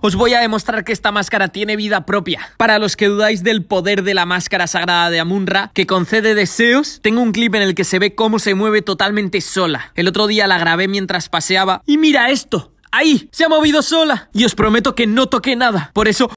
Os voy a demostrar que esta máscara tiene vida propia. Para los que dudáis del poder de la máscara sagrada de Amunra, que concede deseos, tengo un clip en el que se ve cómo se mueve totalmente sola. El otro día la grabé mientras paseaba y mira esto. ¡Ahí! ¡Se ha movido sola! Y os prometo que no toqué nada. Por eso